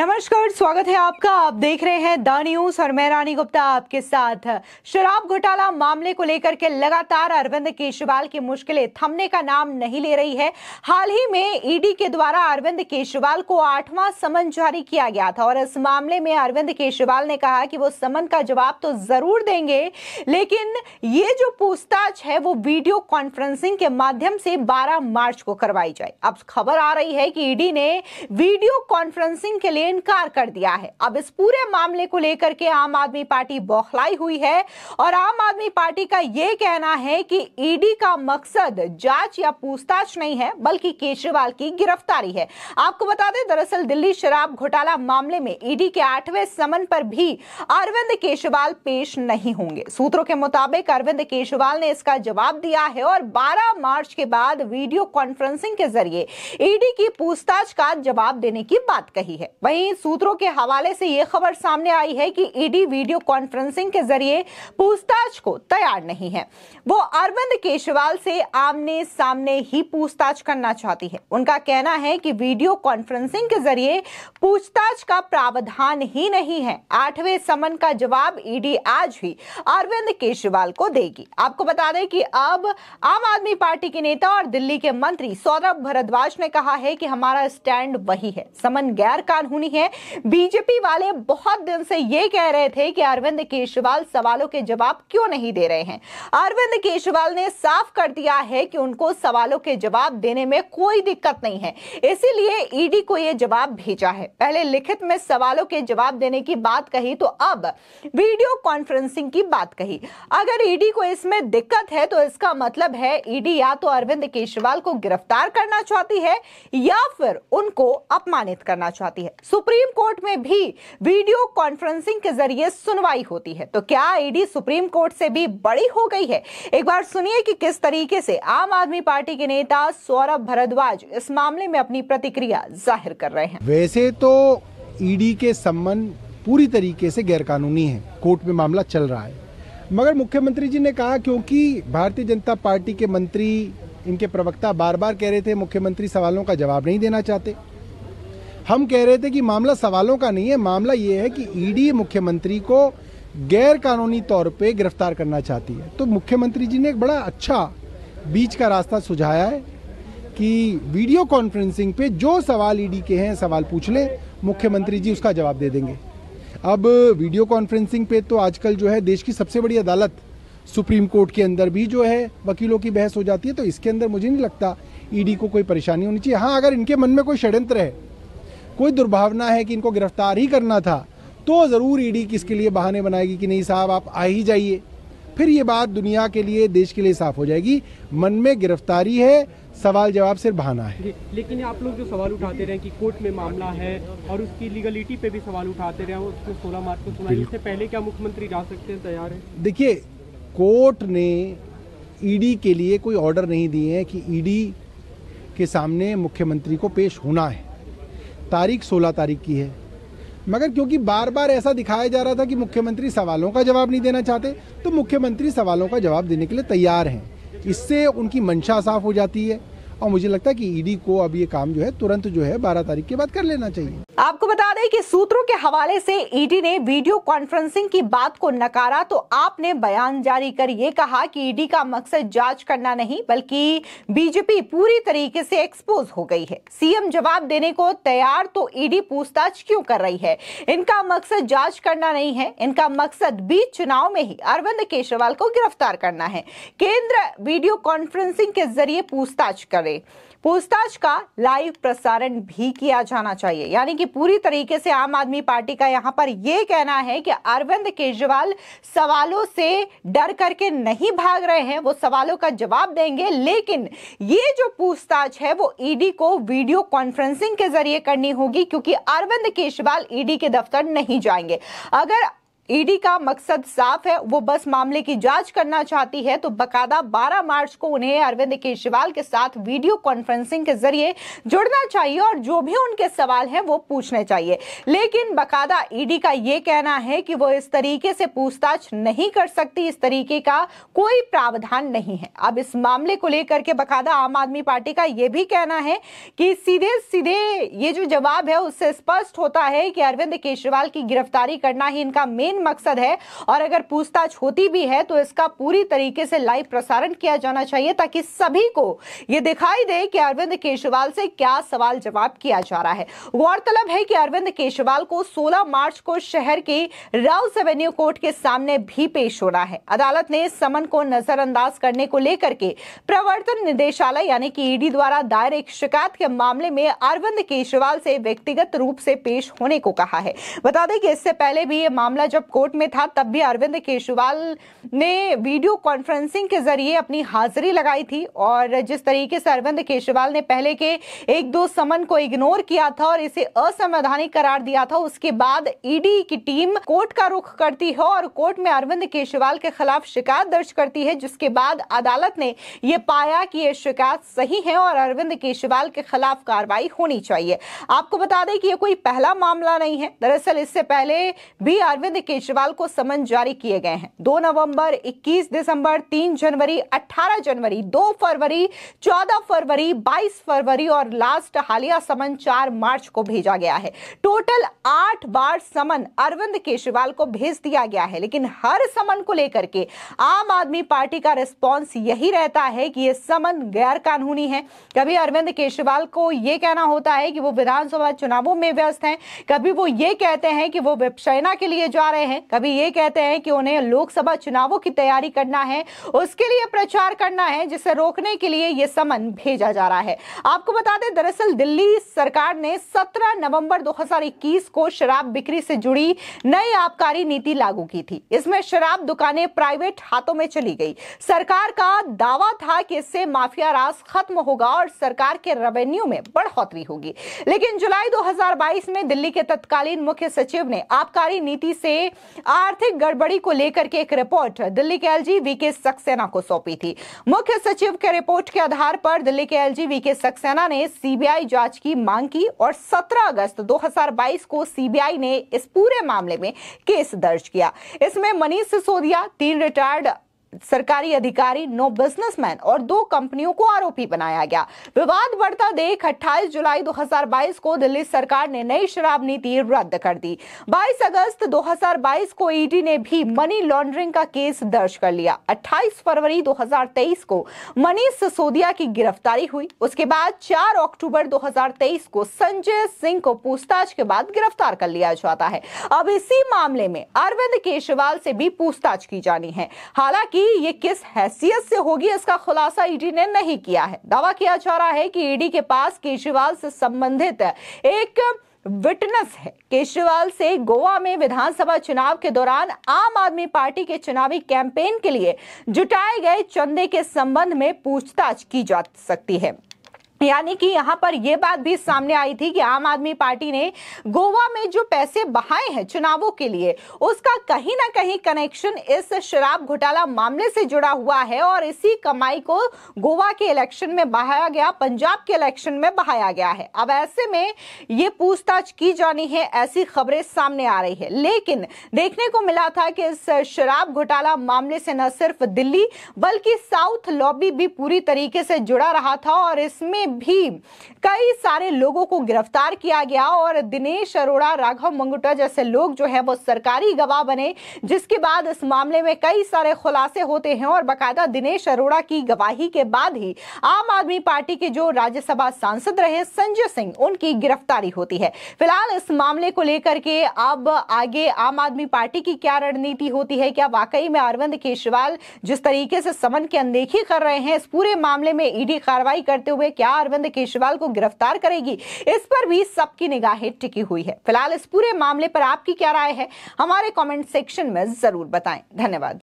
नमस्कार स्वागत है आपका आप देख रहे हैं द न्यूज और मैं रानी गुप्ता आपके साथ शराब घोटाला मामले को लेकर के लगातार अरविंद केजरीवाल की मुश्किलें थमने का नाम नहीं ले रही है हाल ही में ईडी के द्वारा अरविंद केजरीवाल को आठवां समन जारी किया गया था और इस मामले में अरविंद केजरीवाल ने कहा कि वो समन का जवाब तो जरूर देंगे लेकिन ये जो पूछताछ है वो वीडियो कॉन्फ्रेंसिंग के माध्यम से बारह मार्च को करवाई जाए अब खबर आ रही है कि ईडी ने वीडियो कॉन्फ्रेंसिंग के लिए इनकार कर दिया है अब इस पूरे मामले को लेकर के आम आदमी पार्टी बौखलाई हुई है और आम आदमी पार्टी का यह कहना है कि ईडी का मकसद जांच या पूछताछ नहीं है बल्कि केजरीवाल की गिरफ्तारी है आपको बता दें दरअसल दिल्ली शराब घोटाला मामले में ईडी के आठवें समन पर भी अरविंद केजरीवाल पेश नहीं होंगे सूत्रों के मुताबिक अरविंद केजरीवाल ने इसका जवाब दिया है और 12 मार्च के बाद वीडियो कॉन्फ्रेंसिंग के जरिए ईडी की पूछताछ का जवाब देने की बात कही है वही वहीं सूत्रों के हवाले से यह खबर सामने आई है कि ईडी वीडियो कॉन्फ्रेंसिंग के जरिए पूछताछ को तैयार नहीं है वो अरविंद केजरीवाल से आमने सामने ही पूछताछ करना चाहती है उनका कहना है कि वीडियो कॉन्फ्रेंसिंग के जरिए पूछताछ का प्रावधान ही नहीं है आठवें समन का जवाब ईडी आज ही अरविंद केजरीवाल को देगी आपको बता दें कि अब आम आदमी पार्टी के नेता और दिल्ली के मंत्री सौरभ भारद्वाज ने कहा है कि हमारा स्टैंड वही है समन गैर कानूनी सुनी है बीजेपी वाले बहुत दिन से ये कह रहे थे कि अरविंद केजरीवाल सवालों के जवाब क्यों नहीं दे रहे हैं अरविंद केजरीवाल ने साफ कर दिया है कि उनको सवालों के जवाब देने में कोई दिक्कत नहीं है इसीलिए ईडी को यह जवाब भेजा है पहले लिखित में सवालों के जवाब देने की बात कही तो अब वीडियो कॉन्फ्रेंसिंग की बात कही अगर ईडी को इसमें दिक्कत है तो इसका मतलब है ईडी या तो अरविंद केजरीवाल को गिरफ्तार करना चाहती है या फिर उनको अपमानित करना चाहती है सुप्रीम कोर्ट में भी वीडियो कॉन्फ्रेंसिंग के जरिए सुनवाई होती है तो क्या ईडी e सुप्रीम कोर्ट से भी बड़ी हो गई है एक बार सुनिए कि किस तरीके से आम आदमी पार्टी के नेता सौरभ भरद्वाज इस मामले में अपनी प्रतिक्रिया जाहिर कर रहे हैं वैसे तो ईडी e के संबंध पूरी तरीके से गैरकानूनी है कोर्ट में मामला चल रहा है मगर मुख्यमंत्री जी ने कहा क्योंकि भारतीय जनता पार्टी के मंत्री इनके प्रवक्ता बार बार कह रहे थे मुख्यमंत्री सवालों का जवाब नहीं देना चाहते हम कह रहे थे कि मामला सवालों का नहीं है मामला ये है कि ईडी e मुख्यमंत्री को गैर कानूनी तौर पे गिरफ्तार करना चाहती है तो मुख्यमंत्री जी ने एक बड़ा अच्छा बीच का रास्ता सुझाया है कि वीडियो कॉन्फ्रेंसिंग पे जो सवाल ईडी e के हैं सवाल पूछ लें मुख्यमंत्री जी उसका जवाब दे देंगे अब वीडियो कॉन्फ्रेंसिंग पे तो आजकल जो है देश की सबसे बड़ी अदालत सुप्रीम कोर्ट के अंदर भी जो है वकीलों की बहस हो जाती है तो इसके अंदर मुझे नहीं लगता ईडी e को कोई परेशानी होनी चाहिए हाँ अगर इनके मन में कोई षड्यंत्र है कोई दुर्भावना है कि इनको गिरफ्तार ही करना था तो ज़रूर ईडी e किसके लिए बहाने बनाएगी कि नहीं साहब आप आ ही जाइए फिर ये बात दुनिया के लिए देश के लिए साफ हो जाएगी मन में गिरफ्तारी है सवाल जवाब सिर्फ बहाना है लेकिन आप लोग जो सवाल उठाते रहे कि कोर्ट में मामला है और उसकी लीगलिटी पे भी सवाल उठाते रहे उसको सोलह मार्च को सुना इससे पहले क्या मुख्यमंत्री जा सकते हैं तैयार है देखिए कोर्ट ने ईडी e के लिए कोई ऑर्डर नहीं दिए हैं कि ईडी e के सामने मुख्यमंत्री को पेश होना है तारीख 16 तारीख की है मगर क्योंकि बार बार ऐसा दिखाया जा रहा था कि मुख्यमंत्री सवालों का जवाब नहीं देना चाहते तो मुख्यमंत्री सवालों का जवाब देने के लिए तैयार हैं इससे उनकी मंशा साफ हो जाती है और मुझे लगता है कि ईडी को अब ये काम जो है तुरंत जो है बारह तारीख के बाद कर लेना चाहिए आपको बता दें कि सूत्रों के हवाले से ईडी ने वीडियो कॉन्फ्रेंसिंग की बात को नकारा तो आपने बयान जारी कर ये कहा कि ईडी का मकसद जांच करना नहीं बल्कि बीजेपी पूरी तरीके से एक्सपोज हो गई है सीएम जवाब देने को तैयार तो ईडी पूछताछ क्यों कर रही है इनका मकसद जांच करना नहीं है इनका मकसद बीच चुनाव में ही अरविंद केजरीवाल को गिरफ्तार करना है केंद्र वीडियो कॉन्फ्रेंसिंग के जरिए पूछताछ करे पूछताछ का लाइव प्रसारण भी किया जाना चाहिए यानी कि पूरी तरीके से आम आदमी पार्टी का यहां पर यह कहना है कि अरविंद केजरीवाल सवालों से डर करके नहीं भाग रहे हैं वो सवालों का जवाब देंगे लेकिन ये जो पूछताछ है वो ईडी को वीडियो कॉन्फ्रेंसिंग के जरिए करनी होगी क्योंकि अरविंद केजरीवाल ईडी के दफ्तर नहीं जाएंगे अगर ईडी का मकसद साफ है वो बस मामले की जांच करना चाहती है तो बकायदा 12 मार्च को उन्हें अरविंद केजरीवाल के साथ वीडियो कॉन्फ्रेंसिंग के जरिए जुड़ना चाहिए और जो भी उनके सवाल हैं वो पूछने चाहिए लेकिन बकायदा ईडी का ये कहना है कि वो इस तरीके से पूछताछ नहीं कर सकती इस तरीके का कोई प्रावधान नहीं है अब इस मामले को लेकर के बकायदा आम आदमी पार्टी का ये भी कहना है कि सीधे सीधे ये जो जवाब है उससे स्पष्ट होता है कि अरविंद केजरीवाल की गिरफ्तारी करना ही इनका मेन मकसद है और अगर पूछताछ होती भी है तो इसका पूरी तरीके से लाइव प्रसारण किया जाना चाहिए ताकि सभी को ये दिखाई दे कि अरविंद केजरीवाल से क्या सवाल जवाब किया जा रहा है गौरतलब है कि अरविंद केजरीवाल को 16 मार्च को शहर के राउस एवेन्यू कोर्ट के सामने भी पेश होना है अदालत ने समन को नजरअंदाज करने को लेकर के प्रवर्तन निदेशालय यानी कि ईडी द्वारा दायर एक शिकायत के मामले में अरविंद केजरीवाल से व्यक्तिगत रूप से पेश होने को कहा है बता दें कि इससे पहले भी यह मामला जब कोर्ट में था तब भी अरविंद केजरीवाल ने वीडियो कॉन्फ्रेंसिंग के जरिए अपनी हाजिरी लगाई थी और जिस तरीके से अरविंद केजरीवाल ने पहले के एक दो समन को इग्नोर किया था और इसे असंवैधानिक करार दिया था उसके बाद ईडी e की टीम कोर्ट का रुख करती है और कोर्ट में अरविंद केजरीवाल के खिलाफ शिकायत दर्ज करती है जिसके बाद अदालत ने यह पाया कि यह शिकायत सही है और अरविंद केजरीवाल के खिलाफ कार्रवाई होनी चाहिए आपको बता दें कि यह कोई पहला मामला नहीं है दरअसल इससे पहले भी अरविंद केजरीवाल को समन जारी किए गए हैं 2 नवंबर 21 दिसंबर 3 जनवरी 18 जनवरी 2 फरवरी 14 फरवरी 22 फरवरी और लास्ट हालिया समन 4 मार्च को भेजा गया है टोटल आठ बार समन अरविंद केजरीवाल को भेज दिया गया है लेकिन हर समन को लेकर के आम आदमी पार्टी का रिस्पॉन्स यही रहता है कि यह समन गैर कानूनी है कभी अरविंद केजरीवाल को यह कहना होता है कि वो विधानसभा चुनावों में व्यस्त हैं कभी वो ये कहते हैं कि वो विपशयना के लिए जा रहे रहे हैं कभी ये कहते हैं कि उन्हें लोकसभा चुनावों की तैयारी करना है उसके लिए प्रचार करना है जिसे रोकने के लिए ये समन भेजा जा रहा है आपको बता दें दरअसल दिल्ली सरकार ने 17 नवंबर 2021 को शराब बिक्री से जुड़ी नई आबकारी नीति लागू की थी इसमें शराब दुकानें प्राइवेट हाथों में चली गई सरकार का दावा था कि इससे माफिया राज खत्म होगा और सरकार के रेवेन्यू में बढ़ोतरी होगी लेकिन जुलाई 2022 में दिल्ली के तत्कालीन मुख्य सचिव ने आबकारी नीति से आर्थिक गड़बड़ी को लेकर के एक रिपोर्ट दिल्ली के एलजी वीके सक्सेना को सौंपी थी मुख्य सचिव के रिपोर्ट के आधार पर दिल्ली के एलजी वीके सक्सेना ने सीबीआई जांच की मांग की और 17 अगस्त 2022 को सीबीआई ने इस पूरे मामले में केस दर्ज किया इसमें मनीष सिसोदिया तीन रिटायर्ड सरकारी अधिकारी नौ बिजनेसमैन और दो कंपनियों को आरोपी बनाया गया विवाद बढ़ता देख 28 जुलाई 2022 को दिल्ली सरकार ने नई शराब नीति रद्द कर दी 22 अगस्त 2022 को ईडी e ने भी मनी लॉन्ड्रिंग का केस दर्ज कर लिया 28 फरवरी 2023 को मनीष सिसोदिया की गिरफ्तारी हुई उसके बाद 4 अक्टूबर 2023 को संजय सिंह को पूछताछ के बाद गिरफ्तार कर लिया जाता है अब इसी मामले में अरविंद केजरीवाल से भी पूछताछ की जानी है हालांकि होगी ये किस हैसियत से होगी इसका खुलासा ईडी e ने नहीं किया है दावा किया जा रहा है कि ईडी e के पास केजरीवाल से संबंधित एक विटनेस है केजरीवाल से गोवा में विधानसभा चुनाव के दौरान आम आदमी पार्टी के चुनावी कैंपेन के लिए जुटाए गए चंदे के संबंध में पूछताछ की जा सकती है यानी कि यहाँ पर यह बात भी सामने आई थी कि आम आदमी पार्टी ने गोवा में जो पैसे बहाए हैं चुनावों के लिए उसका कहीं ना कहीं कनेक्शन इस शराब घोटाला मामले से जुड़ा हुआ है और इसी कमाई को गोवा के इलेक्शन में बहाया गया पंजाब के इलेक्शन में बहाया गया है अब ऐसे में ये पूछताछ की जानी है ऐसी खबरें सामने आ रही है लेकिन देखने को मिला था कि इस शराब घोटाला मामले से न सिर्फ दिल्ली बल्कि साउथ लॉबी भी पूरी तरीके से जुड़ा रहा था और इसमें भी कई सारे लोगों को गिरफ्तार किया गया और दिनेश अरोड़ा राघव मंगुटा जैसे लोग जो है वो सरकारी गवाह बने जिसके बाद इस मामले में कई सारे खुलासे होते हैं और बाकायदा दिनेश अरोड़ा की गवाही के बाद ही आम आदमी पार्टी के जो राज्यसभा सांसद रहे संजय सिंह उनकी गिरफ्तारी होती है फिलहाल इस मामले को लेकर के अब आगे आम आदमी पार्टी की क्या रणनीति होती है क्या वाकई में अरविंद केजरीवाल जिस तरीके से समन की अनदेखी कर रहे हैं इस पूरे मामले में ईडी कार्रवाई करते हुए क्या अरविंद केजरीवाल को गिरफ्तार करेगी इस पर भी सबकी निगाहें टिकी हुई है फिलहाल इस पूरे मामले पर आपकी क्या राय है हमारे कॉमेंट सेक्शन में जरूर बताएं धन्यवाद